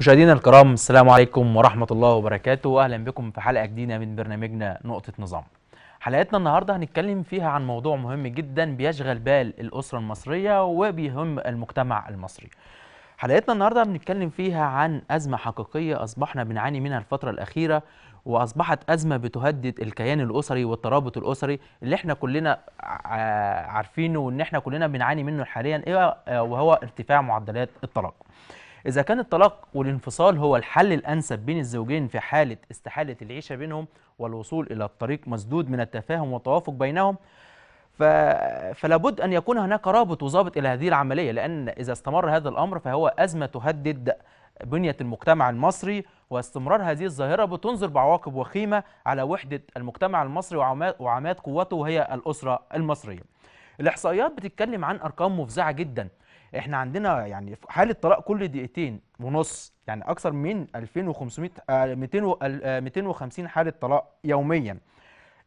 مشاهدينا الكرام السلام عليكم ورحمة الله وبركاته وأهلا بكم في حلقة جديدة من برنامجنا نقطة نظام حلقتنا النهاردة هنتكلم فيها عن موضوع مهم جدا بيشغل بال الأسرة المصرية وبيهم المجتمع المصري حلقتنا النهاردة بنتكلم فيها عن أزمة حقيقية أصبحنا بنعاني منها الفترة الأخيرة واصبحت ازمه بتهدد الكيان الاسري والترابط الاسري اللي احنا كلنا عارفينه وان احنا كلنا بنعاني منه حاليا إيه وهو ارتفاع معدلات الطلاق إذا كان الطلاق والانفصال هو الحل الأنسب بين الزوجين في حالة استحالة العيشة بينهم والوصول إلى الطريق مسدود من التفاهم والتوافق بينهم ف... فلا بد أن يكون هناك رابط وظابط إلى هذه العملية لأن إذا استمر هذا الأمر فهو أزمة تهدد بنية المجتمع المصري واستمرار هذه الظاهرة بتنظر بعواقب وخيمة على وحدة المجتمع المصري وعماد قوته وهي الأسرة المصرية الإحصائيات بتتكلم عن أرقام مفزعة جداً احنا عندنا يعني حاله طلاق كل دقيقتين ونص يعني اكثر من 2500 200 250 حاله طلاق يوميا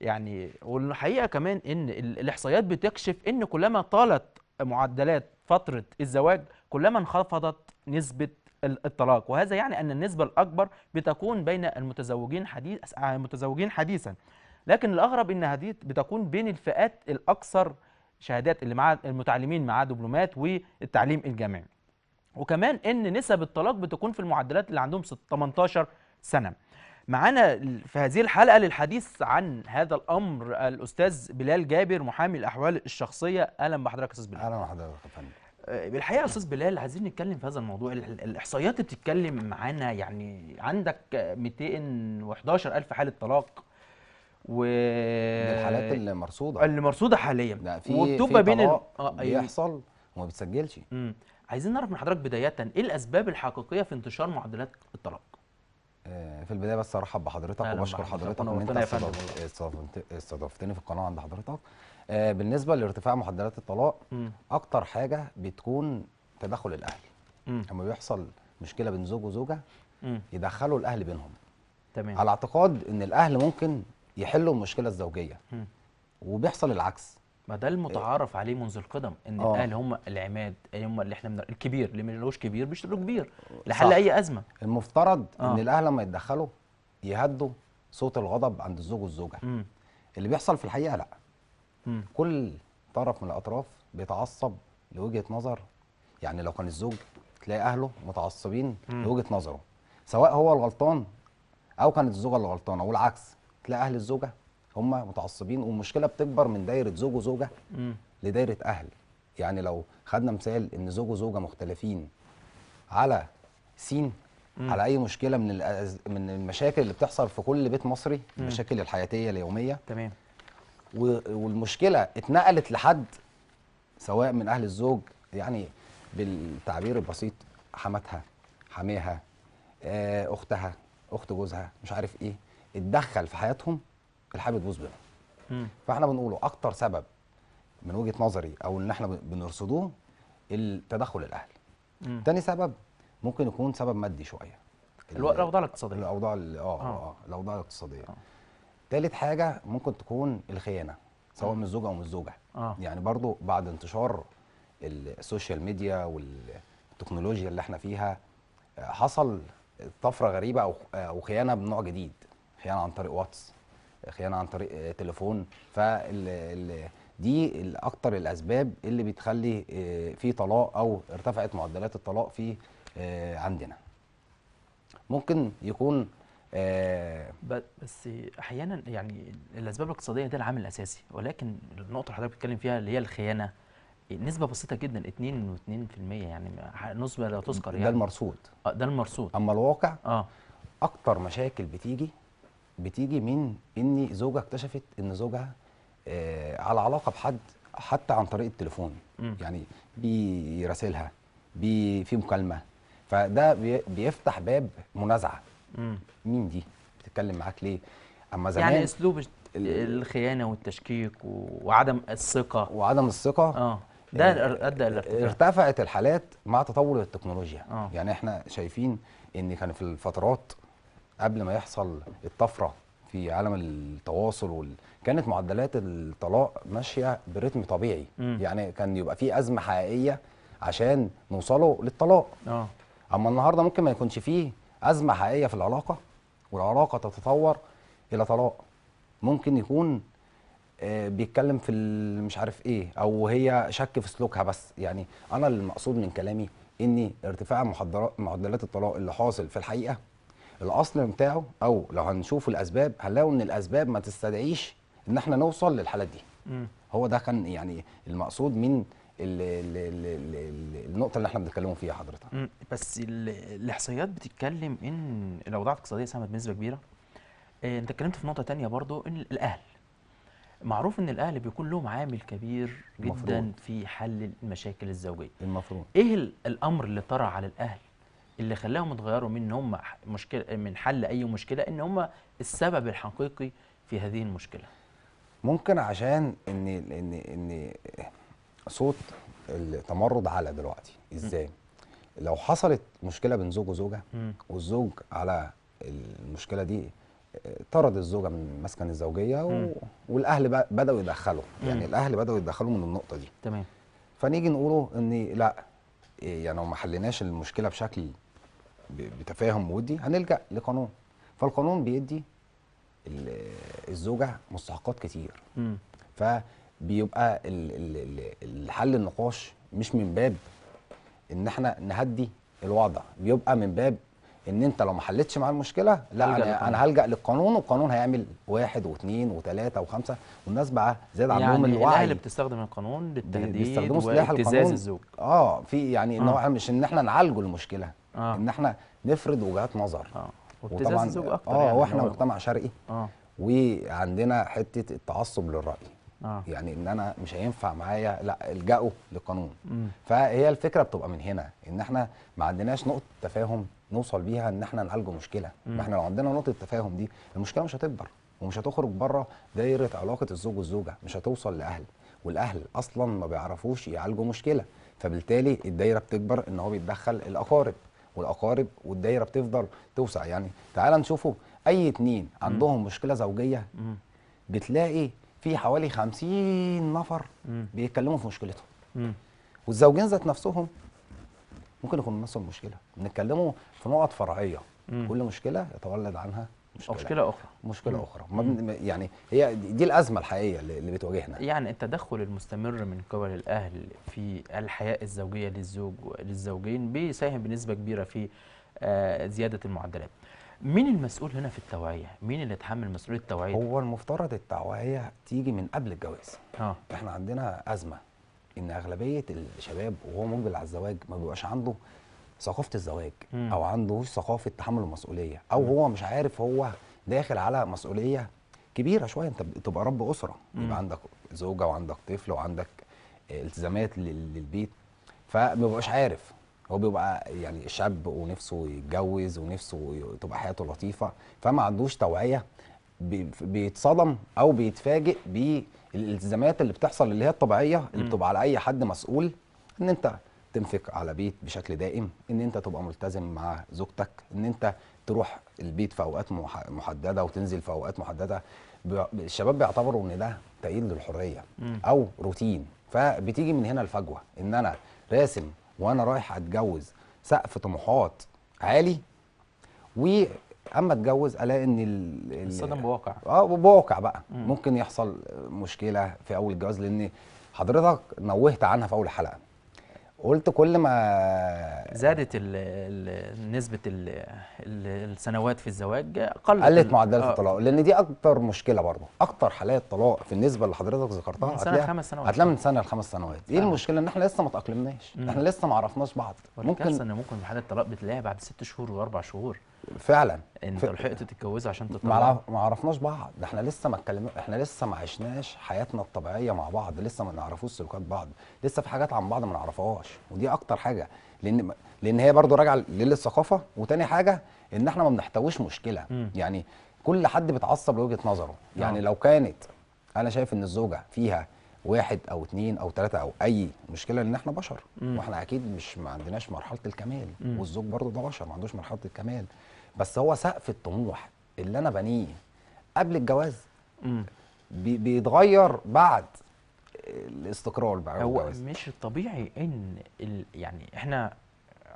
يعني والحقيقه كمان ان الاحصائيات بتكشف ان كلما طالت معدلات فتره الزواج كلما انخفضت نسبه الطلاق وهذا يعني ان النسبه الاكبر بتكون بين المتزوجين حديث المتزوجين آه، حديثا لكن الاغرب ان هذه بتكون بين الفئات الاكثر شهادات اللي مع المتعلمين معاه دبلومات والتعليم الجامعي وكمان ان نسب الطلاق بتكون في المعدلات اللي عندهم 18 سنه معانا في هذه الحلقه للحديث عن هذا الامر الاستاذ بلال جابر محامي الاحوال الشخصيه اهلا بحضرتك استاذ بلال اهلا بحضرتك يا فندم آه، الحقيقه استاذ بلال عايزين نتكلم في هذا الموضوع الاحصائيات بتتكلم معانا يعني عندك 211000 حاله طلاق و الحالات اللي مرصوده اللي مرصوده حاليا لا في وبتبقى بين ال... آه أيوه. بيحصل وما بتسجلش مم. عايزين نعرف من حضرتك بدايه ايه الاسباب الحقيقيه في انتشار معدلات الطلاق آه، في البدايه بس ارحب بحضرتك وبشكر حضرتك ان انت استضفتني في القناه عند حضرتك آه، بالنسبه لارتفاع معدلات الطلاق م. اكتر حاجه بتكون تدخل الاهل لما بيحصل مشكله بين زوج وزوجه يدخلوا الاهل بينهم تمام على اعتقاد ان الاهل ممكن يحلوا المشكله الزوجيه وبيحصل العكس ما ده المتعارف عليه منذ القدم ان أوه. الاهل هم العماد يعني هم اللي احنا من الكبير اللي ملوش كبير بيشتروا كبير لحل اي ازمه المفترض أوه. ان آه. الاهل لما يتدخلوا يهدوا صوت الغضب عند الزوج والزوجه م. اللي بيحصل في الحقيقه لا م. كل طرف من الاطراف بيتعصب لوجهه نظر يعني لو كان الزوج تلاقي اهله متعصبين م. لوجهه نظره سواء هو الغلطان او كانت الزوجه اللي غلطانه والعكس تلاقي اهل الزوجه هم متعصبين والمشكله بتكبر من دايره زوج وزوجه لدايره اهل يعني لو خدنا مثال ان زوج وزوجه مختلفين على سين مم. على اي مشكله من من المشاكل اللي بتحصل في كل بيت مصري مم. المشاكل الحياتيه اليوميه تمام والمشكله اتنقلت لحد سواء من اهل الزوج يعني بالتعبير البسيط حماتها حماها آه، اختها اخت جوزها مش عارف ايه اتدخل في حياتهم الحياه بتبوظ بينهم فاحنا بنقوله اكتر سبب من وجهه نظري او ان احنا بنرصدوه التدخل مم. تاني سبب ممكن يكون سبب مادي شويه الاوضاع الاقتصاديه الاوضاع آه،, اه اه الاوضاع الاقتصاديه آه. تالت حاجه ممكن تكون الخيانه سواء آه. من الزوجه او من الزوجه أوه. يعني برضو بعد انتشار السوشيال ميديا والتكنولوجيا اللي احنا فيها حصل طفره غريبه او او خيانه بنوع جديد خيانه عن طريق واتس خيانه عن طريق آه، تليفون فال دي اكتر الاسباب اللي بتخلي آه، في طلاق او ارتفعت معدلات الطلاق في آه، عندنا ممكن يكون بس احيانا يعني الاسباب الاقتصاديه دي العامل الاساسي ولكن النقطه اللي حضرتك بتتكلم فيها اللي هي الخيانه نسبه بسيطه جدا 2 و2% يعني نسبه لا تذكر يعني ده المرصود ده المرصود اما الواقع اه اكتر مشاكل بتيجي بتيجي من ان زوجها اكتشفت ان زوجها آه على علاقه بحد حتى عن طريق التليفون م. يعني بيراسلها بي في مكالمه فده بي بيفتح باب منازعه مين دي بتتكلم معاك ليه اما يعني زمان يعني اسلوب الخيانه والتشكيك وعدم الثقه وعدم الثقه اه ده ادى آه، الى ارتفعت الحالات مع تطور التكنولوجيا أوه. يعني احنا شايفين ان كان في الفترات قبل ما يحصل الطفره في عالم التواصل وال... كانت معدلات الطلاق ماشيه برتم طبيعي م. يعني كان يبقى في ازمه حقيقيه عشان نوصله للطلاق اه اما النهارده ممكن ما يكونش فيه ازمه حقيقيه في العلاقه والعلاقه تتطور الى طلاق ممكن يكون آه، بيتكلم في مش عارف ايه او هي شك في سلوكها بس يعني انا المقصود من كلامي ان ارتفاع معدلات الطلاق اللي حاصل في الحقيقه الاصل بتاعه او لو هنشوف الاسباب هنلاقوا ان الاسباب ما تستدعيش ان احنا نوصل للحالات دي هو ده كان يعني المقصود من الـ الـ الـ النقطه اللي احنا بنتكلموا فيها حضرتك بس الاحصائيات بتتكلم ان الاوضاع الاقتصاديه ساهمت بنسبه كبيره إيه انت اتكلمت في نقطه تانية برضو ان الاهل معروف ان الاهل بيكون لهم عامل كبير جدا المفروض. في حل المشاكل الزوجيه المفروض ايه الامر اللي طرأ على الاهل اللي خلاهم اتغيروا من هم مشكله من حل اي مشكله ان هم السبب الحقيقي في هذه المشكله ممكن عشان ان ان ان صوت التمرد على دلوقتي ازاي م. لو حصلت مشكله بين زوج وزوجه م. والزوج على المشكله دي طرد الزوجه من مسكن الزوجيه و... والاهل بداوا يدخلوا يعني الاهل بداوا يدخلوا من النقطه دي تمام فنيجي نقوله ان لا إيه يعني لو ما حليناش المشكله بشكل بتفاهم ودي هنلجا لقانون فالقانون بيدي الزوجه مستحقات كتير م. فبيبقى الحل النقاش مش من باب ان احنا نهدي الوضع بيبقى من باب ان انت لو ما حلتش مع المشكله لا انا انا هلجا للقانون والقانون هيعمل واحد واثنين وثلاثه وخمسه والناس بقى زاد يعني عندهم الوعي يعني الاهل بتستخدم القانون للتهديد بيستخدموا الزوج اه في يعني ان آه. هو مش ان احنا نعالجه المشكله آه. ان احنا نفرض وجهات نظر آه. وطبعا الزوج اكتر اه يعني واحنا مجتمع شرقي آه. وعندنا حته التعصب للراي آه. يعني ان انا مش هينفع معايا لا الجأوا للقانون فهي الفكره بتبقى من هنا ان احنا ما عندناش نقطه تفاهم نوصل بيها ان احنا نعالجه مشكله ما احنا لو عندنا نقطه التفاهم دي المشكله مش هتكبر ومش هتخرج بره دايره علاقه الزوج والزوجه مش هتوصل لاهل والاهل اصلا ما بيعرفوش يعالجوا مشكله فبالتالي الدايره بتكبر ان هو بيتدخل الاقارب والاقارب والدايره بتفضل توسع يعني تعال نشوفوا اي اتنين عندهم مشكله زوجيه بتلاقي في حوالي 50 نفر بيتكلموا في مشكلتهم والزوجين ذات نفسهم ممكن يكونوا نفس المشكله بنتكلموا في نقط فرعيه كل مشكله يتولد عنها مشكله مشكله اخرى مشكله اخرى مم. يعني هي دي الازمه الحقيقيه اللي بتواجهنا يعني التدخل المستمر من قبل الاهل في الحياه الزوجيه للزوج للزوجين بيساهم بنسبه كبيره في آه، زياده المعدلات مين المسؤول هنا في التوعيه مين اللي يتحمل مسؤوليه التوعيه هو المفترض التوعيه تيجي من قبل الجواز اه احنا عندنا ازمه ان اغلبيه الشباب وهو مقبل على الزواج ما بيبقاش عنده ثقافه الزواج مم. او عندهوش ثقافه تحمل المسؤوليه او مم. هو مش عارف هو داخل على مسؤوليه كبيره شويه انت تبقى رب اسره يبقى عندك زوجه وعندك طفل وعندك التزامات للبيت فما بيبقاش عارف هو بيبقى يعني شاب ونفسه يتجوز ونفسه تبقى حياته لطيفه فما عندوش توعيه بيتصدم او بيتفاجئ بالالتزامات اللي بتحصل اللي هي الطبيعيه اللي بتبقى على اي حد مسؤول ان انت تنفق على بيت بشكل دائم ان انت تبقى ملتزم مع زوجتك ان انت تروح البيت في اوقات محدده وتنزل في اوقات محدده الشباب بيعتبروا ان ده تقييد للحريه او روتين فبتيجي من هنا الفجوه ان انا راسم وانا رايح اتجوز سقف طموحات عالي واما اتجوز الاقي ان الصدم بواقع اه بواقع بقى مم. ممكن يحصل مشكله في اول الجواز لان حضرتك نوهت عنها في اول حلقه قلت كل ما زادت الـ الـ نسبه الـ الـ السنوات في الزواج قلت قلت معدلات آه. الطلاق لان دي اكتر مشكله برضه اكتر حالات طلاق في النسبه اللي حضرتك ذكرتها من سنه لخمس سنوات هتلاقي من سنه لخمس سنوات ايه المشكله ان احنا لسه ما تاقلمناش احنا لسه ما عرفناش بعض ممكن ان ممكن حالات الطلاق بتلاقيها بعد ست شهور واربع شهور فعلا انت لحقت تتجوزي عشان تطلع ما عرفناش بعض ده احنا لسه ما اتكلم احنا لسه ما عشناش حياتنا الطبيعيه مع بعض لسه ما نعرفوش سلوكات بعض لسه في حاجات عن بعض ما نعرفهاش ودي اكتر حاجه لان لان هي برضو راجعه للثقافه وتاني حاجه ان احنا ما بنحتويش مشكله م. يعني كل حد بيتعصب لوجهه نظره يعني آه. لو كانت انا شايف ان الزوجه فيها واحد او اتنين او تلاتة او اي مشكله ان احنا بشر مم. واحنا اكيد مش ما عندناش مرحله الكمال مم. والزوج برضه ده بشر ما عندوش مرحله الكمال بس هو سقف الطموح اللي انا بنيه قبل الجواز مم. بي بيتغير بعد الاستقرار بقى هو الجواز. مش الطبيعي ان ال... يعني احنا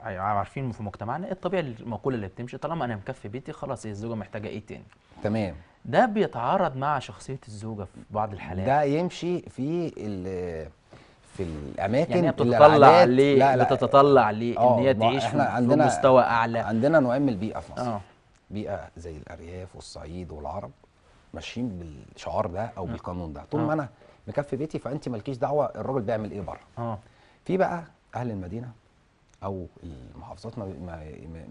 عارفين في مجتمعنا إيه الطبيعي المقوله اللي بتمشي طالما انا مكفي بيتي خلاص الزوجه محتاجه ايه تاني تمام ده بيتعارض مع شخصيه الزوجه في بعض الحالات ده يمشي في في الاماكن يعني بتتطلع ليه لا لا بتتطلع ليه ان آه، هي تعيش في مستوى اعلى عندنا نوعين من البيئه في مصر آه. بيئه زي الارياف والصعيد والعرب ماشيين بالشعار ده او آه. بالقانون ده طول ما انا مكفي بيتي فانت مالكيش دعوه الراجل بيعمل ايه بره اه في بقى اهل المدينه او المحافظات ما, ما,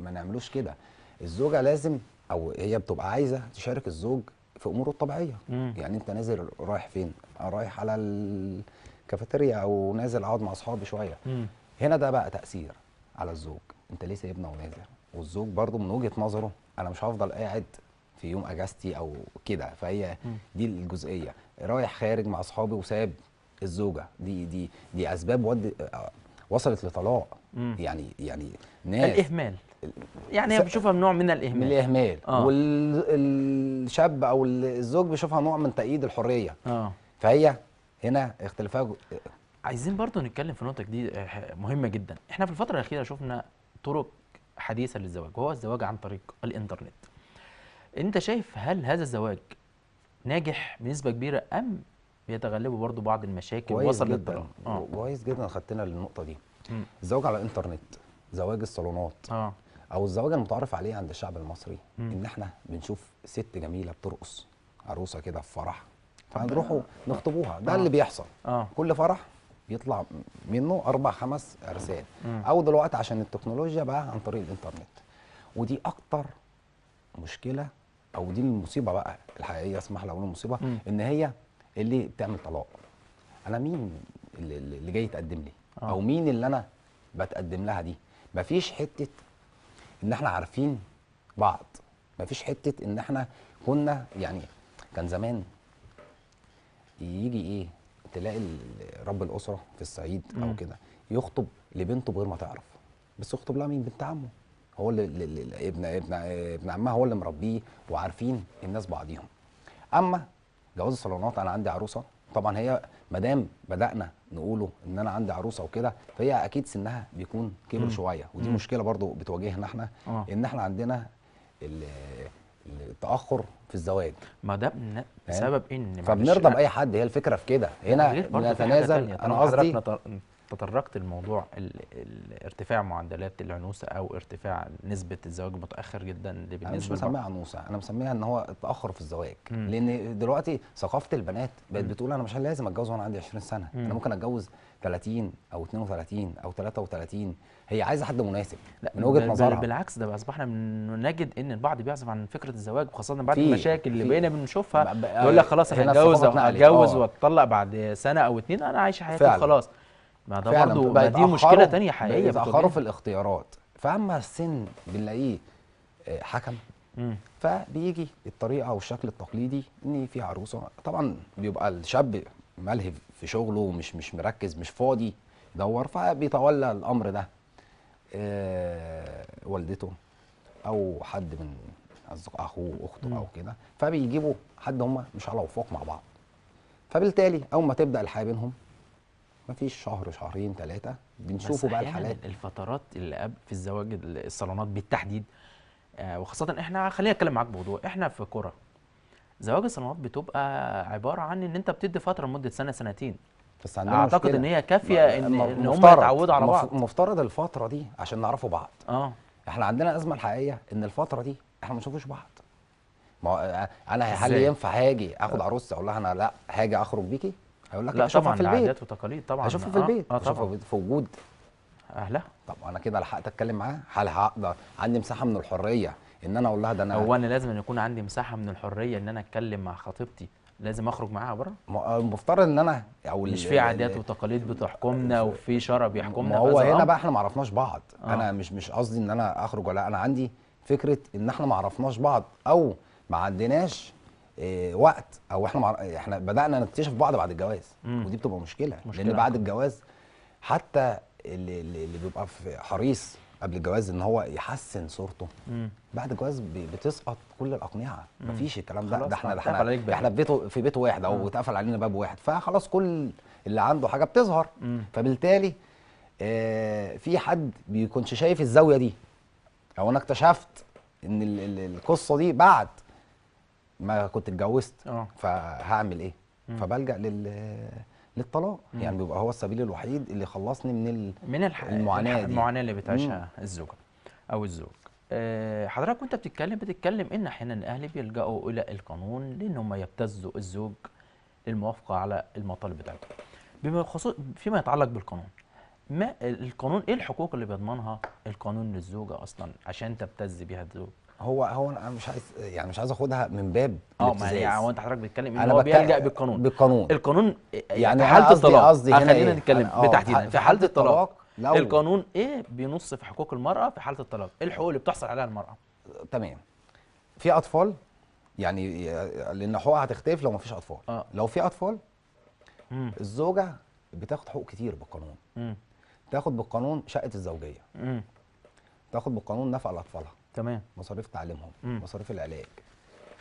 ما نعملوش كده الزوجه لازم او هي بتبقى عايزه تشارك الزوج في اموره الطبيعيه مم. يعني انت نازل رايح فين رايح على الكافيتيريا او نازل اقعد مع اصحابي شويه مم. هنا ده بقى تاثير على الزوج انت ليه سايبنا ونازل والزوج برضو من وجهه نظره انا مش هفضل قاعد في يوم اجازتي او كده فهي مم. دي الجزئيه رايح خارج مع اصحابي وساب الزوجه دي دي دي اسباب ود... وصلت لطلاق مم. يعني يعني ناس الاهمال يعني س... بشوفها نوع من الاهمال من الاهمال آه. والشاب او الزوج بيشوفها نوع من تأييد الحريه آه. فهي هنا اختلافها جو... عايزين برضو نتكلم في نقطه جديده آه، مهمه جدا احنا في الفتره الاخيره شفنا طرق حديثه للزواج وهو الزواج عن طريق الانترنت انت شايف هل هذا الزواج ناجح بنسبه كبيره ام بيتغلبوا برضو بعض المشاكل وصل للطلاق آه. كويس جدا خدتنا للنقطه دي الزواج على الانترنت زواج الصالونات اه او الزواج المتعارف عليه عند الشعب المصري م. ان احنا بنشوف ست جميله بترقص عروسه كده في فرح فنروحوا نخطبوها ده آه. اللي بيحصل آه. كل فرح بيطلع منه اربع خمس عرسان او دلوقتي عشان التكنولوجيا بقى عن طريق الانترنت ودي اكتر مشكله او دي المصيبه بقى الحقيقيه اسمح لي اقول المصيبه م. ان هي اللي بتعمل طلاق انا مين اللي, اللي جاي يتقدم لي آه. او مين اللي انا بتقدم لها دي مفيش حته ان احنا عارفين بعض مفيش حته ان احنا كنا يعني كان زمان يجي ايه تلاقي رب الاسره في الصعيد او كده يخطب لبنته بغير ما تعرف بس يخطب لها مين بنت عمه هو اللي ابن ابن ابن عمها هو اللي مربيه وعارفين الناس بعضيهم اما جواز الصالونات انا عندي عروسه طبعا هي ما دام بدانا نقوله ان انا عندي عروسه وكده فهي اكيد سنها بيكون كبر شويه ودي مم. مشكله برضو بتواجهنا احنا آه. ان احنا عندنا التاخر في الزواج ما ده بسبب ان فبنرضى باي حد هي الفكره في كده هنا نتنازل انا قصدي تطرقت لموضوع ارتفاع معدلات العنوسه او ارتفاع نسبه الزواج متاخر جدا بالنسبه انا مش مسميها عنوسه انا مسميها ان هو تاخر في الزواج مم. لان دلوقتي ثقافه البنات بقت بتقول انا مش لازم اتجوز وانا عندي 20 سنه مم. انا ممكن اتجوز 30 او 32 او 33 هي عايزه حد مناسب لا من وجهه نظرها بالعكس ده اصبحنا نجد ان البعض بيعزف عن فكره الزواج خاصه بعد المشاكل اللي بقينا بنشوفها يقول لك خلاص احنا هتجوز واتطلق آه. بعد سنه او اتنين انا عايشه حياتي وخلاص ما ده برضه ما دي مشكله تانية حقيقيه بيتاخروا في الاختيارات فاما السن بنلاقيه آه، حكم مم. فبيجي الطريقه او الشكل التقليدي ان في عروسه طبعا بيبقى الشاب ملهي في شغله ومش مش مركز مش فاضي يدور فبيتولى الامر ده آه، والدته او حد من اخوه واخته مم. او كده فبيجيبوا حد هم مش على وفاق مع بعض فبالتالي اول ما تبدا الحياه بينهم ما فيش شهر شهرين ثلاثه بنشوفوا بقى الحالات الفترات اللي قبل في الزواج الصالونات بالتحديد آه، وخاصه احنا خلينا اتكلم معاك بموضوع احنا في كره زواج الصالونات بتبقى عباره عن ان انت بتدي فتره لمده سنه سنتين بس عندنا اعتقد مشكلة. ان هي كافيه ان, إن هم يتعودوا على بعض مفترض الفتره دي عشان نعرفوا بعض اه احنا عندنا ازمه الحقيقيه ان الفتره دي احنا ما بنشوفوش بعض ما آه، انا هل ينفع هاجي اخد آه. عروسه اقول لها انا لا هاجي اخرج بيكي هيقول لك لا طبعا في البيت. عادات وتقاليد طبعا اشوفها في آه، البيت اه, آه طبعا في وجود اهلها طب انا كده لحقت اتكلم معاها هل هقدر عندي مساحه من الحريه ان انا اقول لها ده انا هو انا لازم أن يكون عندي مساحه من الحريه ان انا اتكلم مع خطيبتي لازم اخرج معاها بره آه، المفترض ان انا او مش في عادات وتقاليد بتحكمنا آه، وفي شرع بيحكمنا ما هو هنا بقى احنا ما عرفناش بعض آه. انا مش مش قصدي ان انا اخرج ولا انا عندي فكره ان احنا ما عرفناش بعض او ما عندناش آه، وقت او احنا احنا بدانا نكتشف بعض بعد الجواز مم. ودي بتبقى مشكله, مشكلة لان بعد الجواز حتى اللي, اللي بيبقى في حريص قبل الجواز ان هو يحسن صورته مم. بعد الجواز بتسقط كل الاقنعه مفيش الكلام ده ده احنا احنا, احنا في بيته في بيت واحد او اتقفل علينا باب واحد فخلاص كل اللي عنده حاجه بتظهر مم. فبالتالي آه في حد بيكونش شايف الزاويه دي او انا اكتشفت ان القصه دي بعد ما كنت اتجوزت اه. فهعمل ايه فبلجا لل للطلاق مم. يعني بيبقى هو السبيل الوحيد اللي خلصني من ال... من الح... المعاناه دي المعاناه اللي بتعيشها الزوجه او الزوج أه حضرتك وانت بتتكلم بتتكلم ان احيانا الاهل بيلجأوا الى القانون لان هم يبتزوا الزوج للموافقه على المطالب بتاعته بما خصوص فيما يتعلق بالقانون ما القانون ايه الحقوق اللي بيضمنها القانون للزوجه اصلا عشان تبتز بيها الزوج هو هو انا مش عايز يعني مش عايز اخدها من باب اه ما يعني هو انت حضرتك بتتكلم ان هو بيلجا بالقانون بالقانون القانون يعني, يعني في حاله الطلاق قصدي خلينا إيه؟ نتكلم آه، بالتحديد في حاله الطلاق القانون ايه بينص في حقوق المراه في حاله الطلاق ايه الحقوق اللي بتحصل عليها المراه تمام في اطفال يعني لان حقوقها هتختلف لو ما فيش اطفال آه. لو في اطفال مم. الزوجه بتاخد حقوق كتير بالقانون مم. تاخد بالقانون شقه الزوجيه مم. تاخد بالقانون نفقه لاطفالها تمام مصاريف تعليمهم مم. مصاريف العلاج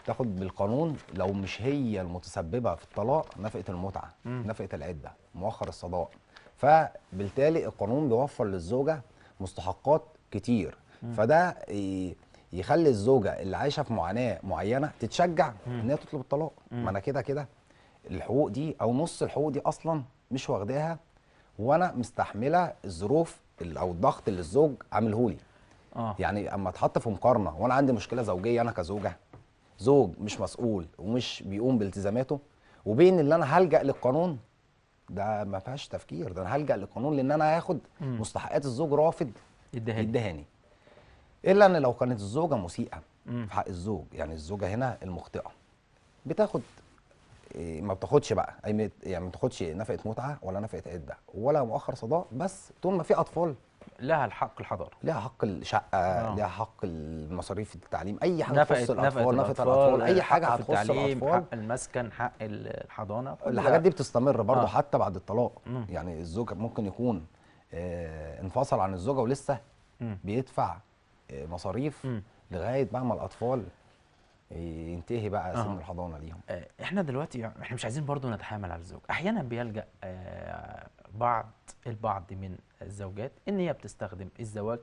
تاخد بالقانون لو مش هي المتسببه في الطلاق نفقه المتعه مم. نفقه العده مؤخر الصداق فبالتالي القانون بيوفر للزوجه مستحقات كتير مم. فده يخلي الزوجه اللي عايشه في معاناه معينه تتشجع ان هي تطلب الطلاق ما انا كده كده الحقوق دي او نص الحقوق دي اصلا مش واخداها وانا مستحمله الظروف او الضغط اللي الزوج عاملهولي آه. يعني اما اتحط في مقارنه وانا عندي مشكله زوجيه انا كزوجه زوج مش مسؤول ومش بيقوم بالتزاماته وبين اللي انا هلجا للقانون ده ما فيهاش تفكير ده انا هلجا للقانون لان انا هاخد مستحقات الزوج رافض الدهاني, الدهاني. الا ان لو كانت الزوجه مسيئه مم. في حق الزوج يعني الزوجه هنا المخطئه بتاخد إيه، ما بتاخدش بقى يعني ما بتاخدش نفقه متعه ولا نفقه عده ولا مؤخر صداق بس طول ما في اطفال لها الحق الحضاره لها حق الشقه آه. لها حق المصاريف التعليم اي حاجه نفقت تخص الاطفال نفقت الاطفال اي حاجه هتخص الاطفال حق المسكن حق الحضانه الحاجات دي بتستمر برضه آه. حتى بعد الطلاق مم. يعني الزوج ممكن يكون آه انفصل عن الزوجه ولسه مم. بيدفع آه مصاريف مم. لغايه بقى ما الاطفال ينتهي بقى آه. سن الحضانه ليهم آه احنا دلوقتي يعني احنا مش عايزين برضه نتحامل على الزوج احيانا بيلجا آه بعض البعض من الزوجات ان هي بتستخدم الزواج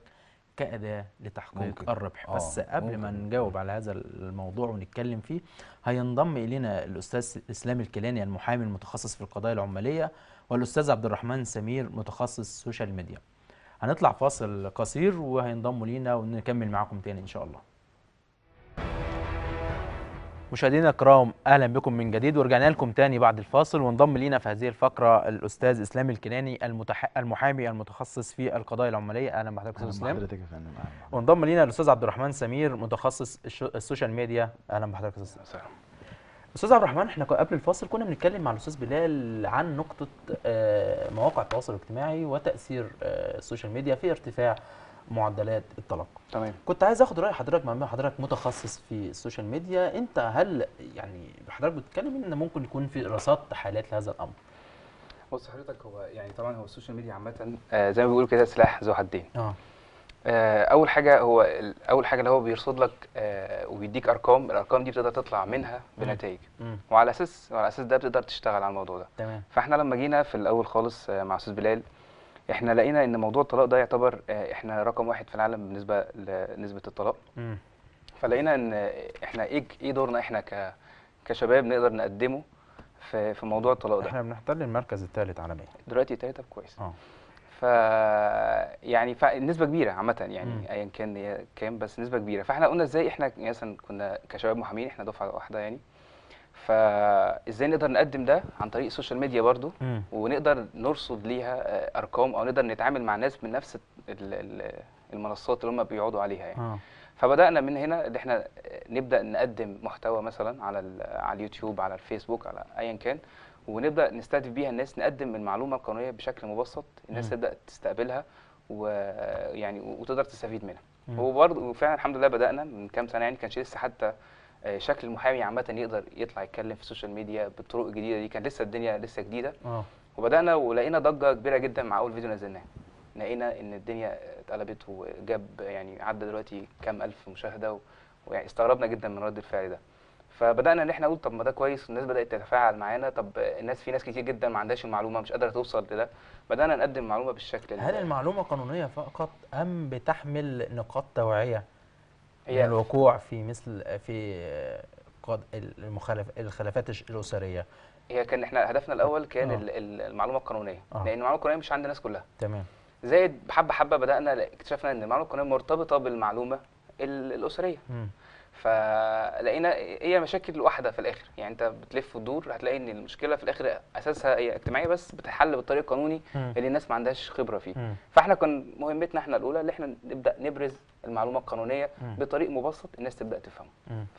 كأداة لتحقيق ممكن. الربح آه. بس قبل ممكن. ما نجاوب على هذا الموضوع ونتكلم فيه هينضم إلينا الأستاذ إسلام الكيلاني المحامي المتخصص في القضايا العمالية والأستاذ عبد الرحمن سمير متخصص سوشيال ميديا هنطلع فاصل قصير وهينضموا لينا ونكمل معاكم تاني إن شاء الله مشاهدينا الكرام اهلا بكم من جديد ورجعنا لكم تاني بعد الفاصل وانضم لينا في هذه الفقره الاستاذ اسلام الكناني المتح... المحامي المتخصص في القضايا العماليه اهلا بحضرتك استاذ اسلام بحضرتك يا فندم وانضم لينا الاستاذ عبد الرحمن سمير متخصص السوشيال ميديا اهلا بحضرتك استاذ اسلام استاذ عبد الرحمن احنا قبل الفاصل كنا بنتكلم مع الاستاذ بلال عن نقطه آه، مواقع التواصل الاجتماعي وتاثير آه، السوشيال ميديا في ارتفاع معدلات الطلاق تمام كنت عايز اخد راي حضرتك مع حضرتك متخصص في السوشيال ميديا انت هل يعني حضرتك بتتكلم ان ممكن يكون في رصدت حالات لهذا الامر بص حضرتك هو يعني طبعا هو السوشيال ميديا عامه آه، زي ما بيقولوا كده سلاح ذو حدين اه, آه، اول حاجه هو اول حاجه اللي هو بيرصد لك آه وبيديك ارقام الارقام دي بتقدر تطلع منها بنتائج وعلى اساس وعلى اساس ده بتقدر تشتغل على الموضوع ده تمام فاحنا لما جينا في الاول خالص آه، مع استاذ بلال احنا لقينا ان موضوع الطلاق ده يعتبر آه، احنا رقم واحد في العالم بالنسبه لنسبه الطلاق فلقينا ان احنا ايه ايه دورنا احنا ك كشباب نقدر نقدمه في في موضوع الطلاق ده احنا بنحتل المركز الثالث عالميا دلوقتي ثالث كويس اه ف يعني فنسبه كبيره عامه يعني ايا كان كام بس نسبه كبيره فاحنا قلنا ازاي احنا مثلا كنا كشباب محامين احنا دفعه واحده يعني فازاي نقدر نقدم ده عن طريق السوشيال ميديا برضو مم. ونقدر نرصد ليها آه، ارقام او نقدر نتعامل مع الناس من نفس المنصات اللي هم بيقعدوا عليها يعني آه. فبدانا من هنا ان احنا آه، نبدا نقدم محتوى مثلا على على اليوتيوب على الفيسبوك على ايا كان ونبدا نستهدف بيها الناس نقدم المعلومه القانونيه بشكل مبسط الناس تبدا تستقبلها ويعني وتقدر تستفيد منها وبرضه وفعلا الحمد لله بدانا من كام سنه يعني كانش لسه حتى آه، شكل المحامي عامه يقدر يطلع يتكلم في السوشيال ميديا بالطرق الجديده دي كان لسه الدنيا لسه جديده أوه. وبدانا ولقينا ضجه كبيره جدا مع اول فيديو نزلناه لقينا ان الدنيا اتقلبت وجاب يعني عدى دلوقتي كام الف مشاهده ويعني استغربنا جدا من رد الفعل ده فبدانا ان احنا نقول طب ما ده كويس الناس بدات تتفاعل معانا طب الناس في ناس كتير جدا ما عندهاش المعلومه مش قادره توصل لده بدانا نقدم معلومه بالشكل هل المعلومه قانونيه فقط ام بتحمل نقاط توعيه من الوقوع في مثل في المخالف الخلافات الاسريه هي كان احنا هدفنا الاول كان أوه. المعلومه القانونيه أوه. لان المعلومه القانونيه مش عند الناس كلها تمام زائد بحبه حبه بدانا اكتشفنا ان المعلومه القانونيه مرتبطه بالمعلومه الاسريه مم. فلقينا هي مشاكل واحده في الاخر يعني انت بتلف وتدور هتلاقي ان المشكله في الاخر اساسها هي اجتماعيه بس بتتحل بالطريق القانوني اللي الناس ما عندهاش خبره فيه فاحنا كان مهمتنا احنا الاولى ان احنا نبدا نبرز المعلومه القانونيه بطريق مبسط الناس تبدا تفهمه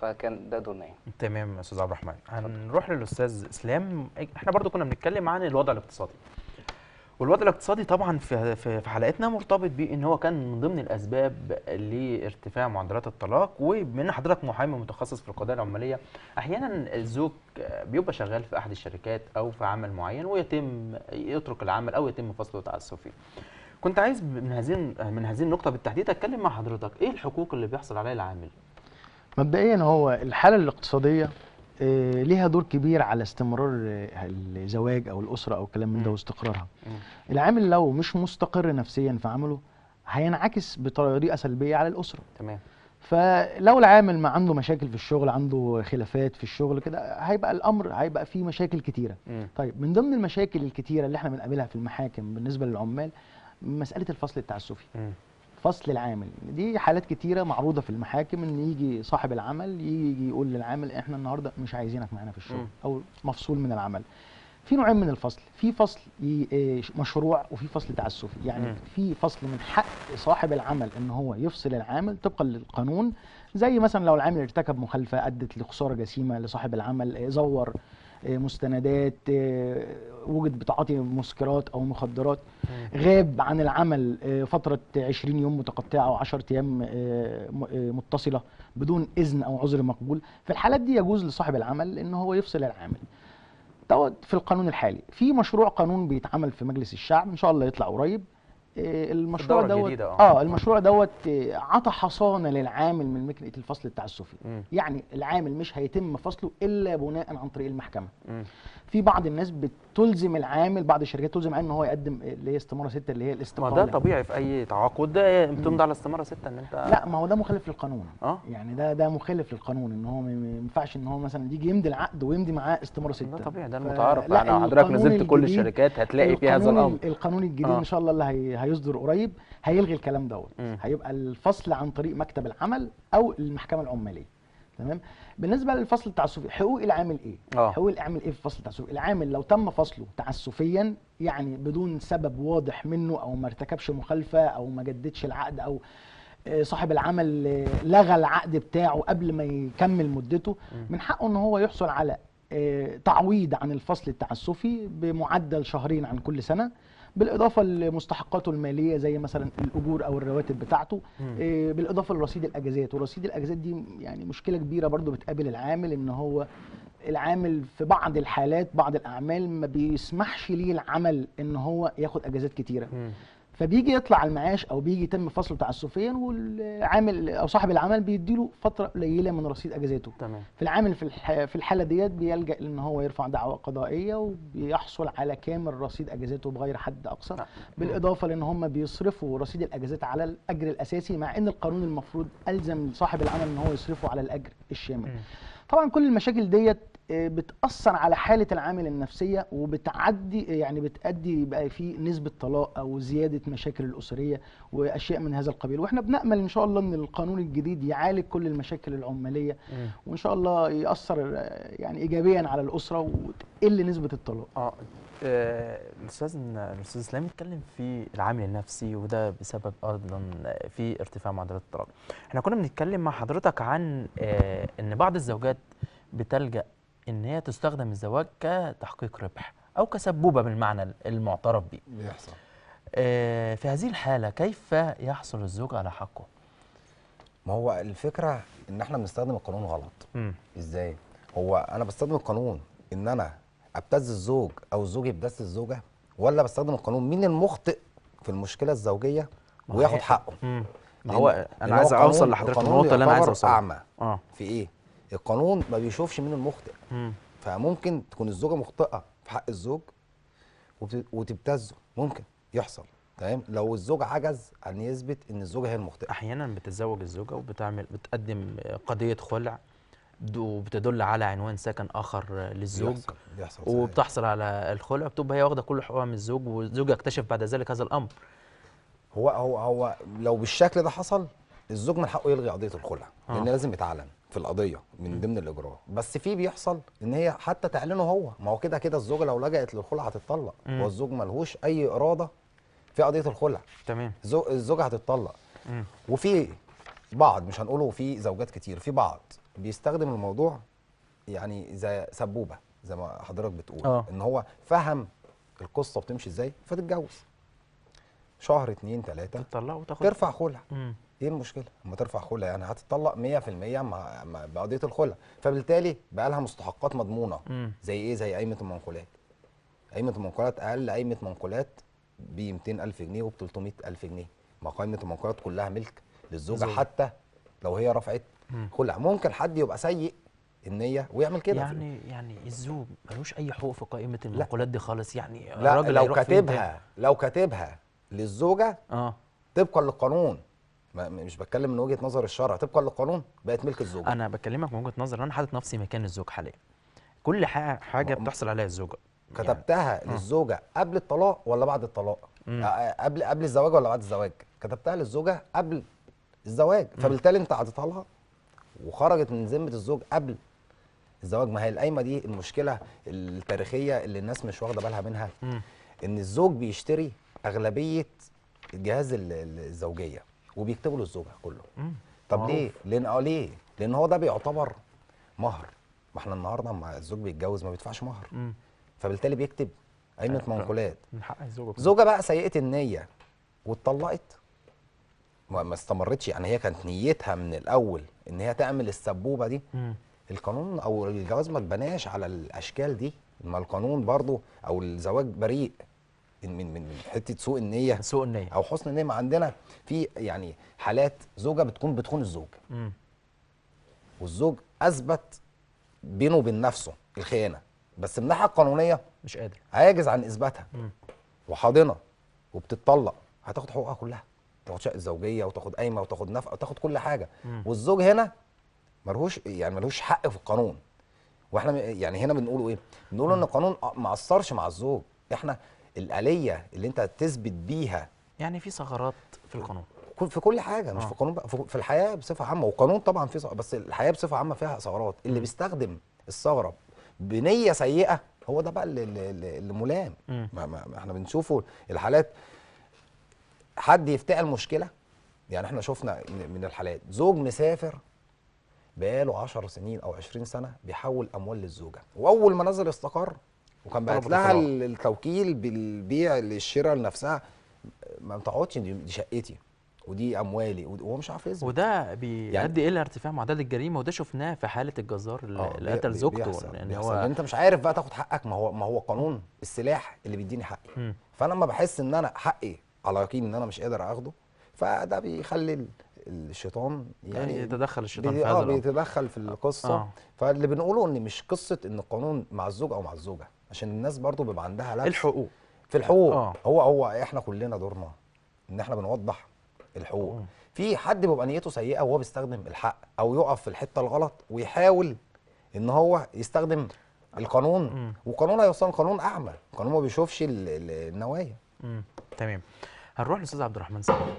فكان ده دورنا يعني تمام استاذ عبد الرحمن هنروح للاستاذ اسلام احنا برضو كنا بنتكلم عن الوضع الاقتصادي والوضع الاقتصادي طبعا في في حلقتنا مرتبط بيه ان هو كان من ضمن الاسباب لارتفاع معدلات الطلاق وبما حضرتك محامي متخصص في القضايا العماليه احيانا الزوج بيبقى شغال في احد الشركات او في عمل معين ويتم يترك العمل او يتم فصله تعسفي كنت عايز من هذه من هذه النقطه بالتحديد اتكلم مع حضرتك ايه الحقوق اللي بيحصل عليها العامل مبدئيا هو الحاله الاقتصاديه آه، ليها دور كبير على استمرار آه، الزواج او الاسره او الكلام من ده واستقرارها العامل لو مش مستقر نفسيا في عمله هينعكس بطريقه سلبيه على الاسره تمام فلو العامل ما عنده مشاكل في الشغل عنده خلافات في الشغل كده هيبقى الامر هيبقى فيه مشاكل كتيره مم. طيب من ضمن المشاكل الكتيره اللي احنا بنقابلها في المحاكم بالنسبه للعمال مساله الفصل التعسفي مم. فصل العامل دي حالات كتيره معروضه في المحاكم ان يجي صاحب العمل يجي يقول للعامل احنا النهارده مش عايزينك معانا في الشغل او مفصول من العمل في نوعين من الفصل في فصل آه، مشروع وفي فصل تعسفي يعني في فصل من حق صاحب العمل ان هو يفصل العامل طبقا للقانون زي مثلا لو العامل ارتكب مخالفه ادت لخساره جسيمه لصاحب العمل آه، زور آه، مستندات آه، وجد بتعاطي مسكرات او مخدرات غاب عن العمل آه، فتره 20 يوم متقطعه او 10 ايام متصله بدون اذن او عذر مقبول في الحالات دي يجوز لصاحب العمل ان هو يفصل العامل دوت في القانون الحالي في مشروع قانون بيتعمل في مجلس الشعب ان شاء الله يطلع قريب آه، آه. آه، المشروع دوت اه المشروع دوت عطى حصانه للعامل من مكنه الفصل التعسفي م. يعني العامل مش هيتم فصله الا بناء عن طريق المحكمه م. في بعض الناس بتلزم العامل بعض الشركات تلزم العامل ان هو يقدم اللي هي استماره سته اللي هي الاستقاله ما ده طبيعي في اي تعاقد ده بتمضي على استماره سته ان انت لا ما هو ده مخالف للقانون اه يعني ده ده مخالف للقانون ان هو ما ينفعش ان هو مثلا يجي يمضي العقد ويمضي معاه استماره سته ده طبيعي ده المتعارف يعني حضرتك نزلت كل الشركات هتلاقي فيها هذا الامر القانون الجديد آه. ان شاء الله اللي هي هيصدر قريب هيلغي الكلام دوت هيبقى الفصل عن طريق مكتب العمل او المحكمه العماليه تمام بالنسبه للفصل التعسفي حقوق العامل ايه أوه. حقوق العامل ايه في الفصل التعسفي العامل لو تم فصله تعسفيا يعني بدون سبب واضح منه او ما ارتكبش مخالفه او ما جددش العقد او آه، صاحب العمل آه، لغى العقد بتاعه قبل ما يكمل مدته من حقه ان هو يحصل على آه، تعويض عن الفصل التعسفي بمعدل شهرين عن كل سنه بالاضافه لمستحقاته الماليه زي مثلا الاجور او الرواتب بتاعته آه، بالاضافه لرصيد الاجازات ورصيد الاجازات دي يعني مشكله كبيره برضو بتقابل العامل ان هو العامل في بعض الحالات بعض الاعمال ما بيسمحش ليه العمل ان هو ياخد اجازات كتيره فبيجي يطلع المعاش او بيجي يتم فصله تعسفيا والعامل او صاحب العمل بيديله فتره قليله من رصيد اجازته تمام فالعامل في في الحاله ديت بيلجا ان هو يرفع دعوه قضائيه وبيحصل على كامل رصيد اجازته بغير حد اقصى نعم. بالاضافه لان هم بيصرفوا رصيد الاجازات على الاجر الاساسي مع ان القانون المفروض الزم صاحب العمل ان هو يصرفه على الاجر الشامل م. طبعا كل المشاكل ديت بتاثر على حاله العامل النفسيه وبتعدي يعني بتادي بقى في نسبه طلاق او زياده مشاكل الاسريه واشياء من هذا القبيل واحنا بنامل ان شاء الله ان القانون الجديد يعالج كل المشاكل العماليه وان شاء الله ياثر يعني ايجابيا على الاسره وتقل نسبه الطلاق اه الاستاذ آه، الاستاذ اسلام اتكلم في العامل النفسي وده بسبب ايضا في ارتفاع معدلات الطلاق احنا كنا بنتكلم مع حضرتك عن آه، ان بعض الزوجات بتلجأ ان هي تستخدم الزواج كتحقيق ربح او كسبوبه بالمعنى المعترف به بيحصل آه، في هذه الحاله كيف يحصل الزوج على حقه ما هو الفكره ان احنا بنستخدم القانون غلط م. ازاي هو انا بستخدم القانون ان انا ابتز الزوج او الزوج يبتز الزوجه ولا بستخدم القانون مين المخطئ في المشكله الزوجيه وياخد حقه ما هو انا عايز اوصل لحضرتك النقطه اللي انا عايز اوصلها اعمى آه. في ايه القانون ما بيشوفش مين المخطئ فممكن تكون الزوجه مخطئه في حق الزوج وتبتزه ممكن يحصل تمام لو الزوج عجز ان يثبت ان الزوجه هي المخطئه احيانا بتتزوج الزوجه وبتعمل بتقدم قضيه خلع وبتدل على عنوان سكن اخر للزوج بيحصل. بيحصل وبتحصل على الخلع بتبقى هي واخده كل حقوقها من الزوج والزوج يكتشف بعد ذلك هذا الامر هو هو هو لو بالشكل ده حصل الزوج من حقه يلغي قضيه الخلع آه. لان لازم يتعلم في القضيه من ضمن الاجراءات بس في بيحصل ان هي حتى تعلنه هو ما هو كده كده الزوجه لو لجأت للخلع هتتطلق والزوج ملهوش اي اراده في قضيه الخلع تمام الزوجه هتتطلق وفي بعض مش هنقوله في زوجات كتير في بعض بيستخدم الموضوع يعني زي سبوبه زي ما حضرتك بتقول أوه. ان هو فهم القصه بتمشي ازاي فتتجوز شهر اتنين تلاته تتطلق وتاخد ترفع خلع ايه المشكله؟ اما ترفع خلع يعني هتطلق 100% بقضيه الخلع فبالتالي بقى لها مستحقات مضمونه زي ايه؟ زي قيمه المنقولات. قيمه المنقولات اقل قيمه منقولات ب 200000 جنيه وب 300000 جنيه. ما قيمه المنقولات كلها ملك للزوجه زي. حتى لو هي رفعت خلع ممكن حد يبقى سيء النيه ويعمل كده يعني يعني الزوج ملوش اي حقوق في قائمه المنقولات دي خالص يعني لا الراجل لو كاتبها لو كاتبها للزوجه اه طبقا للقانون مش بتكلم من وجهه نظر الشرع طبقا للقانون بقت ملك الزوج انا بكلمك من وجهه نظر انا حاطط نفسي مكان الزوج حاليا كل حاجه بتحصل عليها الزوجه كتبتها يعني. آه. للزوجه قبل الطلاق ولا بعد الطلاق آه، آه، قبل قبل الزواج ولا بعد الزواج كتبتها للزوجه قبل الزواج فبالتالي انت عطيتها لها وخرجت من ذمه الزوج قبل الزواج ما هي القايمه دي المشكله التاريخيه اللي الناس مش واخده بالها منها ان الزوج بيشتري اغلبيه الجهاز الزوجيه وبيكتبوا للزوجه كله مم. طب ليه لان اه ليه لان هو ده بيعتبر مهر ما احنا النهارده مع الزوج بيتجوز ما بيدفعش مهر مم. فبالتالي بيكتب قايمه أيوة، منقولات من حق الزوجه زوجه بقى سيئه النيه واتطلقت ما استمرتش يعني هي كانت نيتها من الاول ان هي تعمل السبوبه دي مم. القانون او الجواز ما اتبناش على الاشكال دي ما القانون برضو او الزواج بريء من من من حته سوء النيه سوء النيه او حسن النيه ما عندنا في يعني حالات زوجه بتكون بتخون الزوج مم. والزوج اثبت بينه وبين نفسه الخيانه بس من الناحيه القانونيه مش قادر عاجز عن اثباتها وحاضنه وبتتطلق هتاخد حقوقها كلها تاخد شقه زوجيه وتاخد قايمه وتاخد نفقه وتاخد كل حاجه مم. والزوج هنا ملهوش يعني ملهوش حق في القانون واحنا يعني هنا بنقول ايه بنقول ان القانون ما اثرش مع الزوج احنا الآلية اللي أنت تثبت بيها يعني في ثغرات في القانون في كل حاجه مش آه. في القانون في الحياه بصفه عامه والقانون طبعا فيه بس الحياه بصفه عامه فيها ثغرات اللي بيستخدم الثغره بنيه سيئه هو ده بقى اللي, ملام ما, ما احنا بنشوفه الحالات حد يفتعل مشكله يعني احنا شفنا من الحالات زوج مسافر بقاله 10 سنين او 20 سنه بيحول اموال للزوجه واول ما نزل استقر وكان بعت لها التوكيل بالبيع للشراء لنفسها ما تقعدش دي شقتي ودي اموالي وهو مش عارف يزبط. وده بيؤدي يعني الى ارتفاع معدل الجريمه وده شفناه في حاله الجزار آه، اللي قتل زوجته ان يعني هو انت مش عارف بقى تاخد حقك ما هو ما هو قانون السلاح اللي بيديني حقي م. فانا لما بحس ان انا حقي على يقين ان انا مش قادر اخده فده بيخلي الشيطان يعني يتدخل الشيطان في هذا آه، بيتدخل في القصه آه. فاللي بنقوله ان مش قصه ان القانون مع الزوج او مع الزوجه عشان الناس برضو بيبقى عندها لبس الحقوق في الحقوق آه. هو هو احنا كلنا دورنا ان احنا بنوضح الحقوق آه. في حد بيبقى نيته سيئه وهو بيستخدم الحق او يقف في الحته الغلط ويحاول ان هو يستخدم القانون آه. آه. وقانون هيوصل قانون اعمى قانون ما بيشوفش النوايا آه. تمام هنروح للاستاذ عبد الرحمن سعيد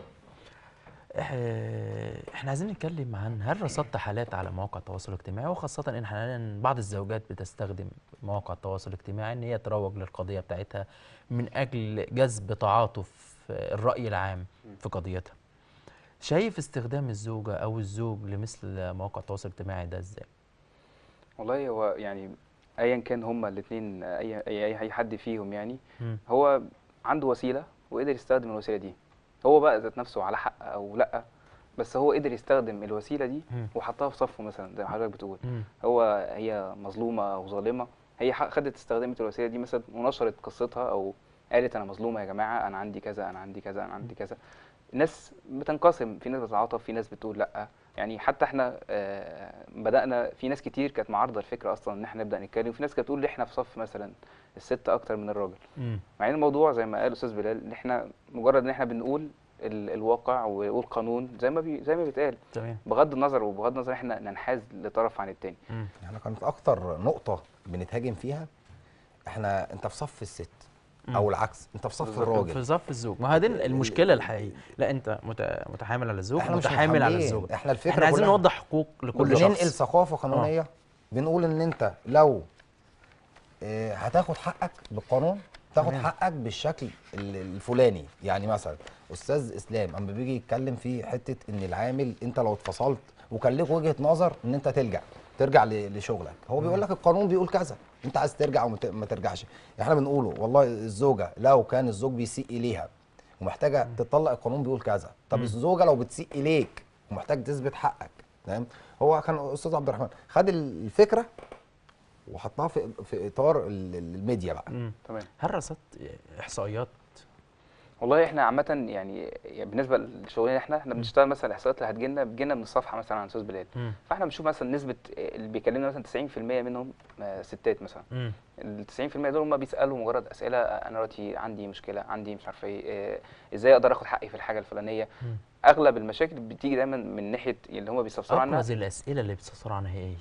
احنا عايزين نتكلم عن هل رصدت حالات على مواقع التواصل الاجتماعي وخاصة ان حاليا بعض الزوجات بتستخدم مواقع التواصل الاجتماعي ان هي تروج للقضية بتاعتها من اجل جذب تعاطف الرأي العام في قضيتها. شايف استخدام الزوجة او الزوج لمثل مواقع التواصل الاجتماعي ده ازاي؟ والله هو يعني ايا كان هما الاثنين اي اي حد فيهم يعني م. هو عنده وسيلة وقدر يستخدم الوسيلة دي. هو بقى ذات نفسه على حق او لا بس هو قدر يستخدم الوسيله دي وحطها في صفه مثلا زي ما حضرتك بتقول هو هي مظلومه او ظالمه هي خدت استخدمت الوسيله دي مثلا ونشرت قصتها او قالت انا مظلومه يا جماعه انا عندي كذا انا عندي كذا انا عندي كذا ناس بتنقسم في ناس بتتعاطف في ناس بتقول لا يعني حتى احنا آه، بدانا في ناس كتير كانت معارضه الفكره اصلا ان احنا نبدا نتكلم وفي ناس كانت تقول احنا في صف مثلا الست اكتر من الراجل مع ان الموضوع زي ما قال استاذ بلال ان احنا مجرد ان احنا بنقول الواقع والقانون قانون زي ما بي زي ما بيتقال تمام بغض النظر وبغض النظر احنا ننحاز لطرف عن التاني احنا يعني كانت اكتر نقطه بنتهاجم فيها احنا انت في صف الست او العكس انت في صف الراجل في صف الزوج ما هي دي المشكله الحقيقيه لا انت متحامل على الزوج احنا متحامل على الزوج احنا الفكره احنا عايزين نوضح حقوق لكل شخص بننقل ثقافه آه. قانونيه بنقول ان انت لو آه، هتاخد حقك بالقانون تاخد مم. حقك بالشكل الفلاني يعني مثلا استاذ اسلام اما بيجي يتكلم في حته ان العامل انت لو اتفصلت وكان لك وجهه نظر ان انت تلجا ترجع لشغلك هو بيقول لك القانون بيقول كذا انت عايز ترجع وما ترجعش احنا بنقوله والله الزوجه لو كان الزوج بيسيء اليها ومحتاجه تطلق القانون بيقول كذا طب م. الزوجه لو بتسيء اليك ومحتاج تثبت حقك تمام هو كان استاذ عبد الرحمن خد الفكره وحطها في في اطار الميديا بقى تمام هل رصدت احصائيات والله احنا عامه يعني،, يعني بالنسبه لشغلنا احنا احنا بنشتغل مثلا الاحصائيات اللي هتجي لنا بتجي لنا من الصفحه مثلا عن اساس بلاد فاحنا بنشوف مثلا نسبه اللي بيكلمنا مثلا 90% منهم آه، ستات مثلا ال 90% دول هم بيسالوا مجرد اسئله آه، انا دلوقتي عندي مشكله عندي مش عارف ايه آه، ازاي اقدر اخد حقي في الحاجه الفلانيه مم. اغلب المشاكل بتيجي دايما من ناحيه اللي هم بيستفسروا عنها ابرز الاسئله اللي بيستفسروا عنها هي ايه؟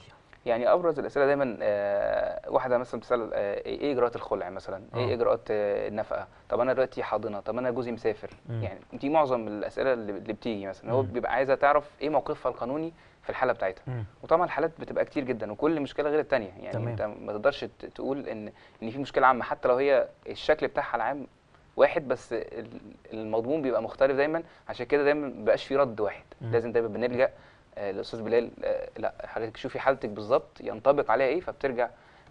يعني ابرز الاسئله دايما آه، واحده مثلا بتسال آه، إيه،, ايه اجراءات الخلع مثلا ايه آه. اجراءات النفقه طب انا دلوقتي حاضنه طب انا جوزي مسافر مم. يعني دي معظم الاسئله اللي بتيجي مثلا هو بيبقى عايزه تعرف ايه موقفها القانوني في الحاله بتاعتها مم. وطبعا الحالات بتبقى كتير جدا وكل مشكله غير الثانيه يعني تمام. انت ما تقدرش تقول ان ان في مشكله عامه حتى لو هي الشكل بتاعها العام واحد بس المضمون بيبقى مختلف دايما عشان كده دايما ما بيبقاش في رد واحد مم. لازم دايما بنلجا الاستاذ آه، بلال آه، لا حضرتك شوفي حالتك بالظبط ينطبق عليها ايه فبترجع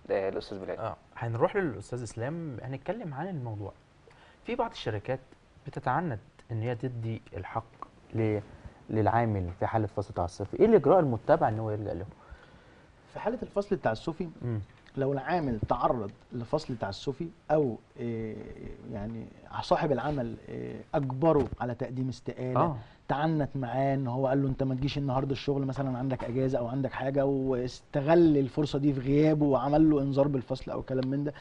للاستاذ بلال اه هنروح للاستاذ اسلام هنتكلم عن الموضوع في بعض الشركات بتتعند ان هي تدي الحق للعامل في حاله فصل تعسفي ايه الاجراء المتبع ان هو يرجع له في حاله الفصل التعسفي لو العامل تعرض لفصل تعسفي او آه، يعني صاحب العمل اجبره على تقديم استقاله آه. تعنت معاه ان هو قال له انت ما تجيش النهارده الشغل مثلا عندك اجازه او عندك حاجه واستغل الفرصه دي في غيابه وعمل له انذار بالفصل او كلام من ده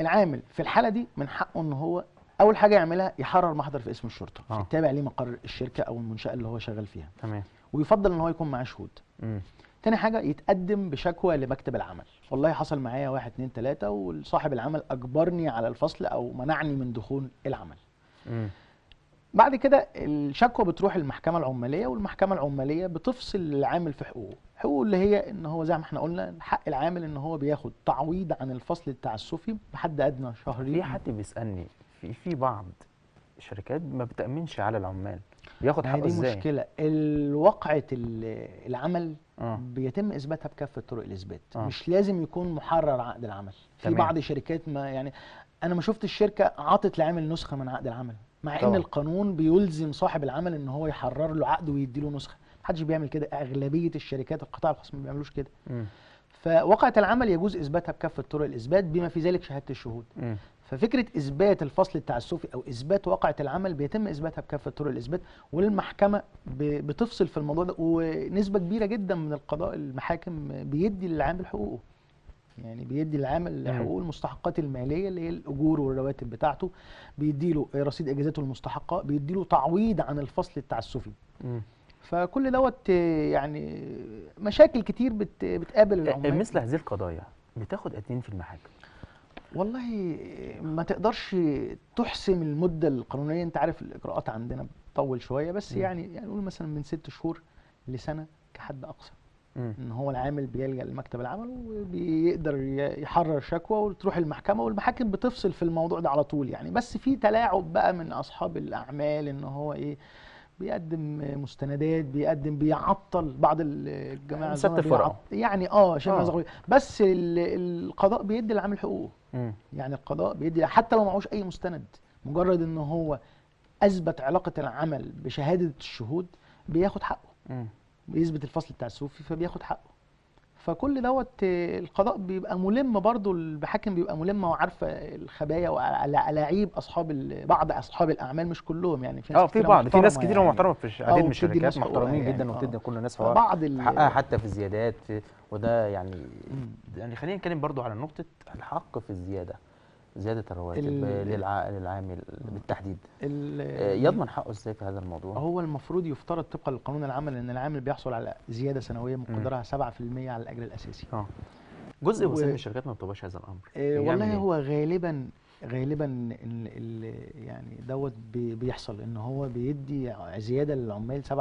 العامل في الحاله دي من حقه ان هو اول حاجه يعملها يحرر محضر في اسم الشرطه آه. يتابع ليه مقر الشركه او المنشاه اللي هو شغال فيها تمام ويفضل ان هو يكون معاه شهود مم. تاني حاجه يتقدم بشكوى لمكتب العمل والله حصل معايا واحد اتنين تلاته وصاحب العمل اجبرني على الفصل او منعني من دخول العمل مم. بعد كده الشكوى بتروح المحكمه العماليه والمحكمه العماليه بتفصل العامل في حقوقه حقوقه اللي هي ان هو زي ما احنا قلنا حق العامل ان هو بياخد تعويض عن الفصل التعسفي بحد ادنى شهري في حد بيسالني في في بعض الشركات ما بتامنش على العمال بياخد حقه ازاي دي مشكله الوقعه العمل آه. بيتم اثباتها بكافه طرق الاثبات آه. مش لازم يكون محرر عقد العمل في بعض الشركات ما يعني انا ما شفت الشركه عطت لعامل نسخه من عقد العمل مع طبعا. ان القانون بيلزم صاحب العمل ان هو يحرر له عقده ويدي له نسخه محدش بيعمل كده اغلبيه الشركات القطاع الخاص ما بيعملوش كده فوقعت العمل يجوز اثباتها بكافه طرق الاثبات بما في ذلك شهاده الشهود م. ففكره اثبات الفصل التعسفي او اثبات وقعه العمل بيتم اثباتها بكافه طرق الاثبات والمحكمه بتفصل في الموضوع ده ونسبه كبيره جدا من القضاء المحاكم بيدي للعامل حقوقه يعني بيدي العامل حقوق المستحقات الماليه اللي هي الاجور والرواتب بتاعته بيدي له رصيد اجازاته المستحقه بيدي له تعويض عن الفصل التعسفي فكل دوت يعني مشاكل كتير بت بتقابل آه، آه، العمال مثل هذه القضايا بتاخد قد إيه في المحاكم والله ما تقدرش تحسم المده القانونيه انت عارف الاجراءات عندنا بتطول شويه بس م. يعني،, يعني نقول مثلا من ست شهور لسنه كحد اقصى ان هو العامل بيلجا لمكتب العمل وبيقدر يحرر شكوى وتروح المحكمه والمحاكم بتفصل في الموضوع ده على طول يعني بس في تلاعب بقى من اصحاب الاعمال ان هو ايه بيقدم مستندات بيقدم بيعطل بعض الجماعه يعني مستف فرعه يعني اه شبه آه. بس القضاء بيدي العامل حقوقه يعني القضاء بيدي حتى لو معهوش اي مستند مجرد ان هو اثبت علاقه العمل بشهاده الشهود بياخد حقه م. بيثبت الفصل بتاع السوفي فبياخد حقه فكل دوت آه، القضاء بيبقى ملم برضه الحاكم بيبقى ملم وعارفه آه، الخبايا والاعيب اصحاب بعض اصحاب الاعمال مش كلهم يعني في ناس اه في بعض في ناس كتير يعني محترمه في عديد من الشركات محترمين يعني جدا وبتدي آه. كل الناس بعض حقها حتى في الزيادات وده يعني يعني خلينا نتكلم برضه على نقطه الحق في الزياده زياده الرواتب للعامل بالتحديد آه، يضمن حقه ازاي في هذا الموضوع هو المفروض يفترض طبقا لقانون العمل ان العامل بيحصل على زياده سنويه مقدرها 7% على الاجر الاساسي اه جزء من الشركات ما بتبقاش هذا الامر آه، والله يعني هو غالبا غالبا ال يعني دوت بيحصل ان هو بيدي زياده للعمال 7%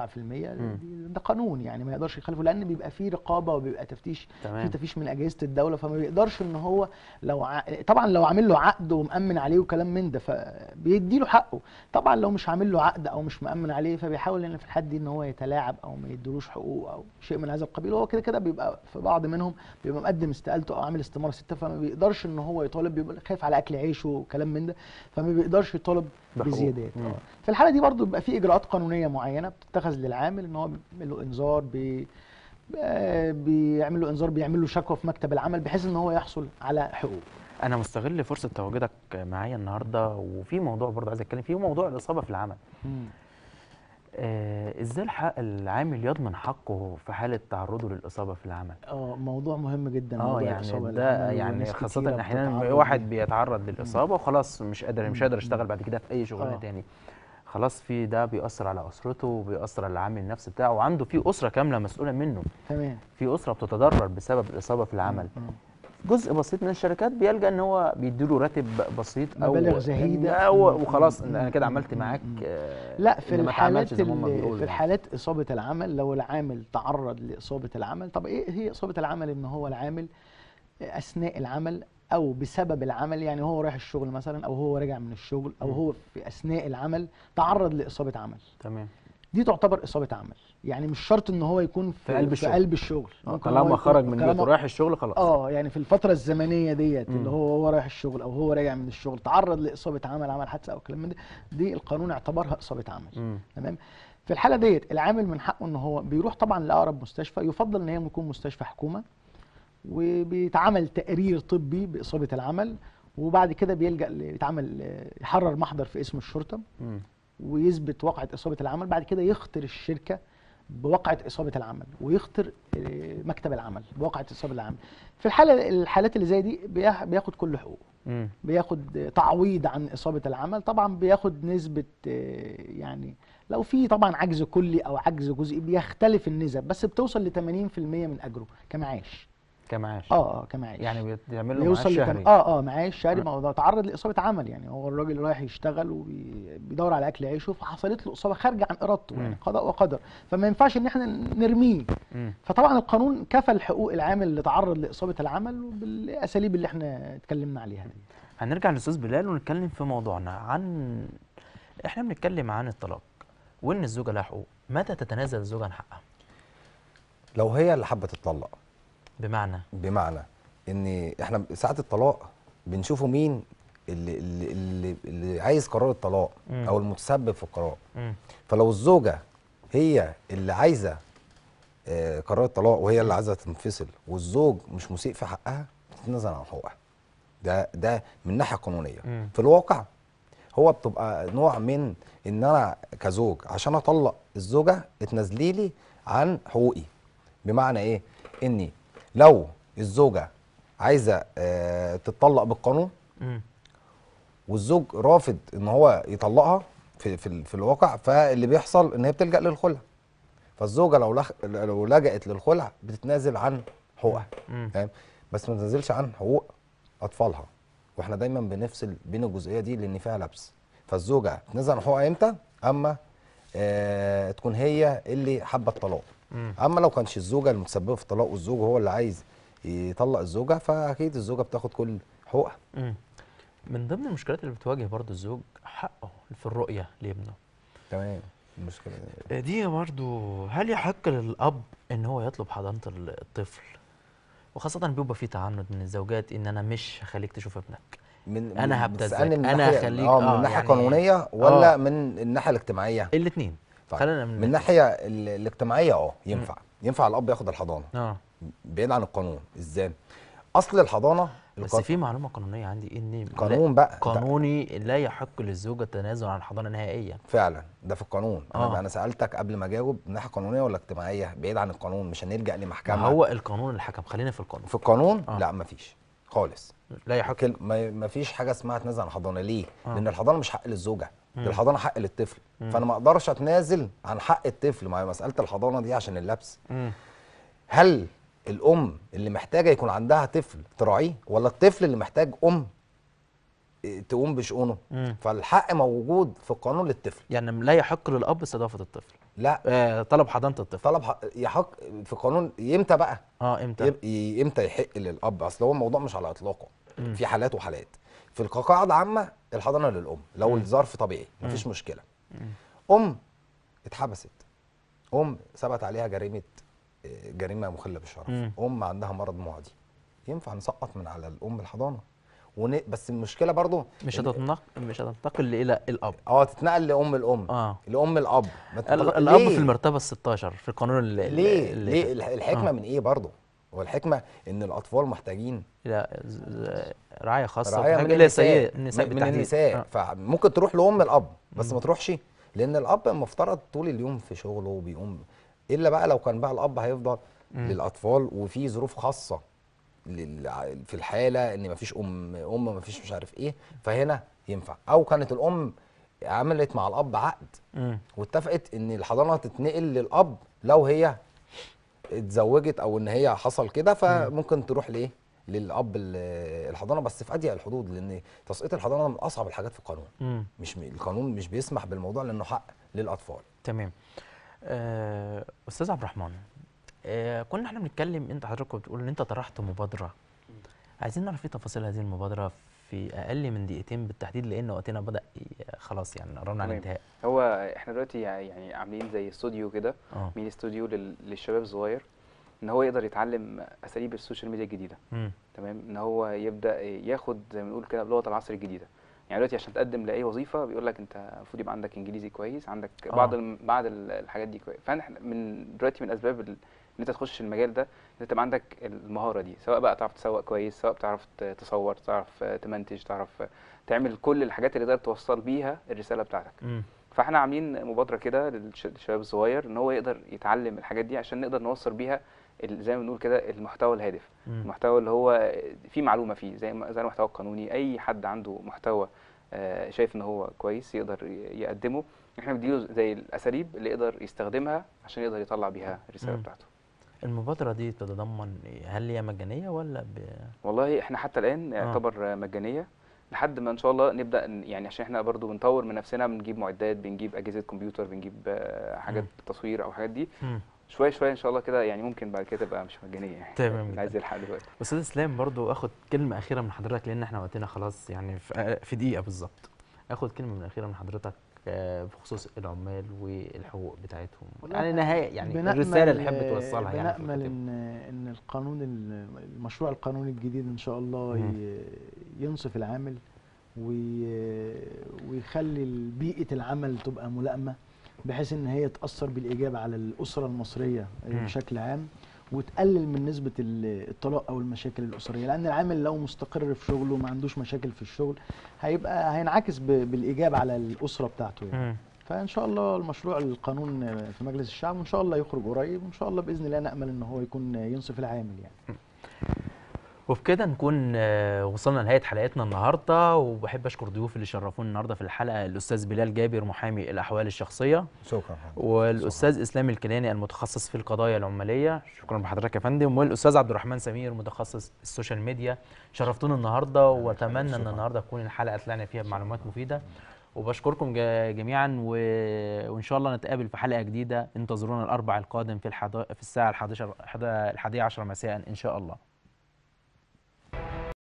ده قانون يعني ما يقدرش يخالفه لان بيبقى فيه رقابه وبيبقى تفتيش في تفتيش من اجهزه الدوله فما بيقدرش ان هو لو ع... طبعا لو عامل له عقد ومامن عليه وكلام من ده فبيدي له حقه طبعا لو مش عامل له عقد او مش مامن عليه فبيحاول ان يعني في الحد دي ان هو يتلاعب او ما يديلوش حقوق او شيء من هذا القبيل وهو كده كده بيبقى في بعض منهم بيبقى مقدم استقالته او عامل استماره سته فما بيقدرش ان هو يطالب بيبقى خايف على اكل عيش وشه وكلام من ده فما بيقدرش يطالب بزيادات في الحاله دي برضو بيبقى في اجراءات قانونيه معينه بتتخذ للعامل ان هو بيعمل له انذار بي بيعمل له انذار بيعمل له شكوى في مكتب العمل بحيث ان هو يحصل على حقوق انا مستغل فرصه تواجدك معايا النهارده وفي موضوع برضو عايز اتكلم فيه موضوع الاصابه في العمل مم. آه، ازاي الحق العامل يضمن حقه في حاله تعرضه للاصابه في العمل اه موضوع مهم جدا اه يعني ده يعني خاصه احيانا واحد بيتعرض للاصابه وخلاص مش قادر مش قادر اشتغل بعد كده في اي شغلانه آه. تاني خلاص في ده بيأثر على اسرته وبيأثر على العامل النفسي بتاعه وعنده في اسره كامله مسؤوله منه تمام في اسره بتتضرر بسبب الاصابه في العمل مم. جزء بسيط من الشركات بيلجا ان هو بيديله راتب بسيط او مبالغ زهيده او وخلاص انا كده عملت معاك آه، لا في الحالات في يعني. الحالات اصابه العمل لو العامل تعرض لاصابه العمل طب ايه هي اصابه العمل ان هو العامل اثناء العمل او بسبب العمل يعني هو رايح الشغل مثلا او هو راجع من الشغل او هو في اثناء العمل تعرض لاصابه عمل تمام دي تعتبر اصابه عمل يعني مش شرط ان هو يكون في, في قلب الشغل في قلب الشغل آه، طالما خرج من بيته رايح الشغل خلاص اه يعني في الفتره الزمنيه ديت اللي هو هو رايح الشغل او هو راجع من الشغل تعرض لاصابه عمل عمل حادثه او كلام من ده دي القانون اعتبرها اصابه عمل تمام في الحاله ديت العامل من حقه ان هو بيروح طبعا لاقرب مستشفى يفضل ان هي يكون مستشفى حكومه وبيتعمل تقرير طبي باصابه العمل وبعد كده بيلجا يتعمل يحرر محضر في اسم الشرطه م. ويثبت واقعه اصابه العمل بعد كده يخطر الشركه بواقعه اصابه العمل ويخطر آه، مكتب العمل بواقعه اصابه العمل في الحاله الحالات اللي زي دي بياخد كل حقوقه بياخد تعويض عن اصابه العمل طبعا بياخد نسبه آه، يعني لو في طبعا عجز كلي او عجز جزئي بيختلف النسب بس بتوصل ل 80% من اجره كمعاش كمعاش اه اه كمعاش يعني بيعمل له معاش شهري اه اه معاش شهري ما هو تعرض لاصابه عمل يعني هو الراجل رايح يشتغل وبيدور على اكل عيشه فحصلت له اصابه خارجه عن ارادته يعني قضاء وقدر فما ينفعش ان احنا نرميه فطبعا القانون كفل حقوق العامل اللي تعرض لاصابه العمل بالاساليب اللي احنا اتكلمنا عليها دي هنرجع للاستاذ بلال ونتكلم في موضوعنا عن احنا بنتكلم عن الطلاق وان الزوجه لها حقوق متى تتنازل الزوجه عن حقها لو هي اللي حبت تطلق بمعنى بمعنى ان احنا ساعه الطلاق بنشوفه مين اللي اللي, اللي عايز قرار الطلاق مم. او المتسبب في القرار مم. فلو الزوجه هي اللي عايزه آه، قرار الطلاق وهي اللي عايزه تنفصل والزوج مش مسيء في حقها بتتنازل عن حقوقها ده ده من ناحيه قانونيه في الواقع هو بتبقى نوع من ان انا كزوج عشان اطلق الزوجه اتنازلي لي عن حقوقي بمعنى ايه اني لو الزوجه عايزه آه، تتطلق بالقانون والزوج رافض ان هو يطلقها في في, في الواقع فاللي بيحصل ان هي بتلجا للخلع فالزوجه لو لخ... لو لجأت للخلع بتتنازل عن حقوقها تمام بس ما تنزلش عن حقوق اطفالها واحنا دايما بنفصل بين الجزئيه دي لان فيها لبس فالزوجه تنزل عن حقوقها امتى اما آه تكون هي اللي حابه الطلاق مم. اما لو كانش الزوجه المتسببه في طلاق والزوج هو اللي عايز يطلق الزوجه فاكيد الزوجه بتاخد كل حقوقها من ضمن المشكلات اللي بتواجه برضو الزوج حقه في الرؤيه لابنه تمام المشكله دي, آه، برضو هل يحق للاب ان هو يطلب حضانه الطفل وخاصه بيبقى في تعمد من الزوجات ان انا مش هخليك تشوف ابنك من انا هبتزك انا هخليك اه من الناحيه آه، القانونيه يعني آه. ولا آه. من الناحيه الاجتماعيه الاثنين طيب خلينا من الناحيه الاجتماعيه اه ينفع م. ينفع الاب ياخد الحضانه اه بعيد عن القانون ازاي اصل الحضانه بس في معلومه قانونيه عندي ان قانون بقى قانوني لا يحق للزوجه التنازل عن الحضانه نهائيا فعلا ده في القانون انا اه. انا سالتك قبل ما اجاوب من ناحيه قانونيه ولا اجتماعيه بعيد عن القانون مش هنلجا لمحكمه ما هو القانون الحكم خلينا في القانون في القانون أوه. لا مفيش خالص لا يحق ما فيش حاجه اسمها تنازل عن الحضانه ليه أوه. لان الحضانه مش حق للزوجه الحضانه حق للطفل فانا ما اقدرش اتنازل عن حق الطفل ما مساله الحضانه دي عشان اللبس هل الام اللي محتاجه يكون عندها طفل تراعيه ولا الطفل اللي محتاج ام تقوم بشؤونه فالحق موجود في القانون للطفل يعني لا يحق للاب استضافه الطفل لا آه طلب حضانه الطفل طلب يحق في القانون امتى بقى اه امتى امتى يحق للاب اصل هو الموضوع مش على اطلاقه مم. في حالات وحالات في القواعد عامه الحضانه للام لو الظرف طبيعي مفيش مم. مشكله ام اتحبست ام ثبت عليها جريمه آه، جريمه مخله بالشرف ام عندها مرض معدي ينفع نسقط من على الام الحضانه ون... بس المشكله برضو مش هتتنقل مش هتنتقل الى الاب اه تتنقل لام الام آه. لام الاب ما تتنقل... الاب ليه؟ في المرتبه ال 16 في القانون اللي ليه, اللي... ليه؟ الحكمه آه. من ايه برضو والحكمه ان الاطفال محتاجين لا رعايه خاصه رعاية من النساء النساء من, النساء آه. فممكن تروح لام الاب بس ما تروحش لان الاب مفترض طول اليوم في شغله وبيقوم الا بقى لو كان بقى الاب هيفضل مم. للاطفال وفي ظروف خاصه في الحاله ان ما فيش ام ام ما فيش مش عارف ايه فهنا ينفع او كانت الام عملت مع الاب عقد مم. واتفقت ان الحضانه تتنقل للاب لو هي اتزوجت او ان هي حصل كده فممكن تروح لايه؟ للاب الحضانه بس في اضيق الحدود لان تسقيط الحضانه من اصعب الحاجات في القانون مم. مش القانون مش بيسمح بالموضوع لانه حق للاطفال تمام آه استاذ عبد الرحمن آه كنا احنا بنتكلم انت حضرتك بتقول ان انت طرحت مبادره عايزين نعرف ايه تفاصيل هذه المبادره في اقل من دقيقتين بالتحديد لان وقتنا بدا خلاص يعني قربنا على الانتهاء هو احنا دلوقتي يعني عاملين زي استوديو كده آه. مين استوديو للشباب الصغير ان هو يقدر يتعلم اساليب السوشيال ميديا الجديده تمام ان هو يبدا ياخد زي ما بنقول كده بلغه العصر الجديده يعني دلوقتي عشان تقدم لاي وظيفه بيقول لك انت المفروض يبقى عندك انجليزي كويس عندك أوه. بعض آه. بعض الحاجات دي كويس فاحنا من دلوقتي من اسباب ان انت تخش المجال ده ان انت تبقى عندك المهاره دي سواء بقى تعرف تسوق كويس سواء بتعرف تصور تعرف تمنتج تعرف تعمل كل الحاجات اللي تقدر توصل بيها الرساله بتاعتك م. فاحنا عاملين مبادره كده للشباب الصغير ان هو يقدر يتعلم الحاجات دي عشان نقدر نوصل بيها زي ما بنقول كده المحتوى الهادف م. المحتوى اللي هو فيه معلومه فيه زي زي المحتوى القانوني اي حد عنده محتوى آه، شايف ان هو كويس يقدر يقدمه احنا بنديله زي الاساليب اللي يقدر يستخدمها عشان يقدر يطلع بيها الرساله بتاعته المبادرة دي تتضمن هل هي مجانية ولا ب... والله احنا حتى الآن آه. يعتبر آه. مجانية لحد ما ان شاء الله نبدا يعني عشان احنا برضو بنطور من نفسنا بنجيب معدات بنجيب اجهزه كمبيوتر بنجيب آه، حاجات م. تصوير او حاجات دي م. شويه شويه ان شاء الله كده يعني ممكن بعد كده تبقى مش مجانيه يعني تمام عايز الحق دلوقتي استاذ اسلام برضو اخد كلمه اخيره من حضرتك لان احنا وقتنا خلاص يعني في آه، دقيقه بالظبط اخد كلمه من اخيره من حضرتك آه، بخصوص العمال والحقوق بتاعتهم يعني نهايه يعني الرساله اللي حابب توصلها يعني بنأمل ان ان القانون المشروع القانوني الجديد ان شاء الله ينصف العامل ويخلي بيئه العمل تبقى ملائمه بحيث ان هي تاثر بالايجاب على الاسره المصريه بشكل عام وتقلل من نسبه الطلاق او المشاكل الاسريه لان العامل لو مستقر في شغله ما عندوش مشاكل في الشغل هيبقى هينعكس بالايجاب على الاسره بتاعته يعني. فان شاء الله المشروع القانون في مجلس الشعب وان شاء الله يخرج قريب وان شاء الله باذن الله نامل ان هو يكون ينصف العامل يعني وبكده نكون آه، وصلنا لنهايه حلقتنا النهارده وبحب اشكر ضيوف اللي شرفوني النهارده في الحلقه الاستاذ بلال جابر محامي الاحوال الشخصيه شكرا والاستاذ اسلام الكناني المتخصص في القضايا العماليه شكرا لحضرتك يا فندم والاستاذ عبد الرحمن سمير متخصص السوشيال ميديا شرفتونا النهارده واتمنى ان النهارده تكون الحلقه طلعنا فيها بمعلومات مفيده وبشكركم جميعا و... وان شاء الله نتقابل في حلقه جديده انتظرونا الاربع القادم في الحض... في الساعه 11 11 مساء ان شاء الله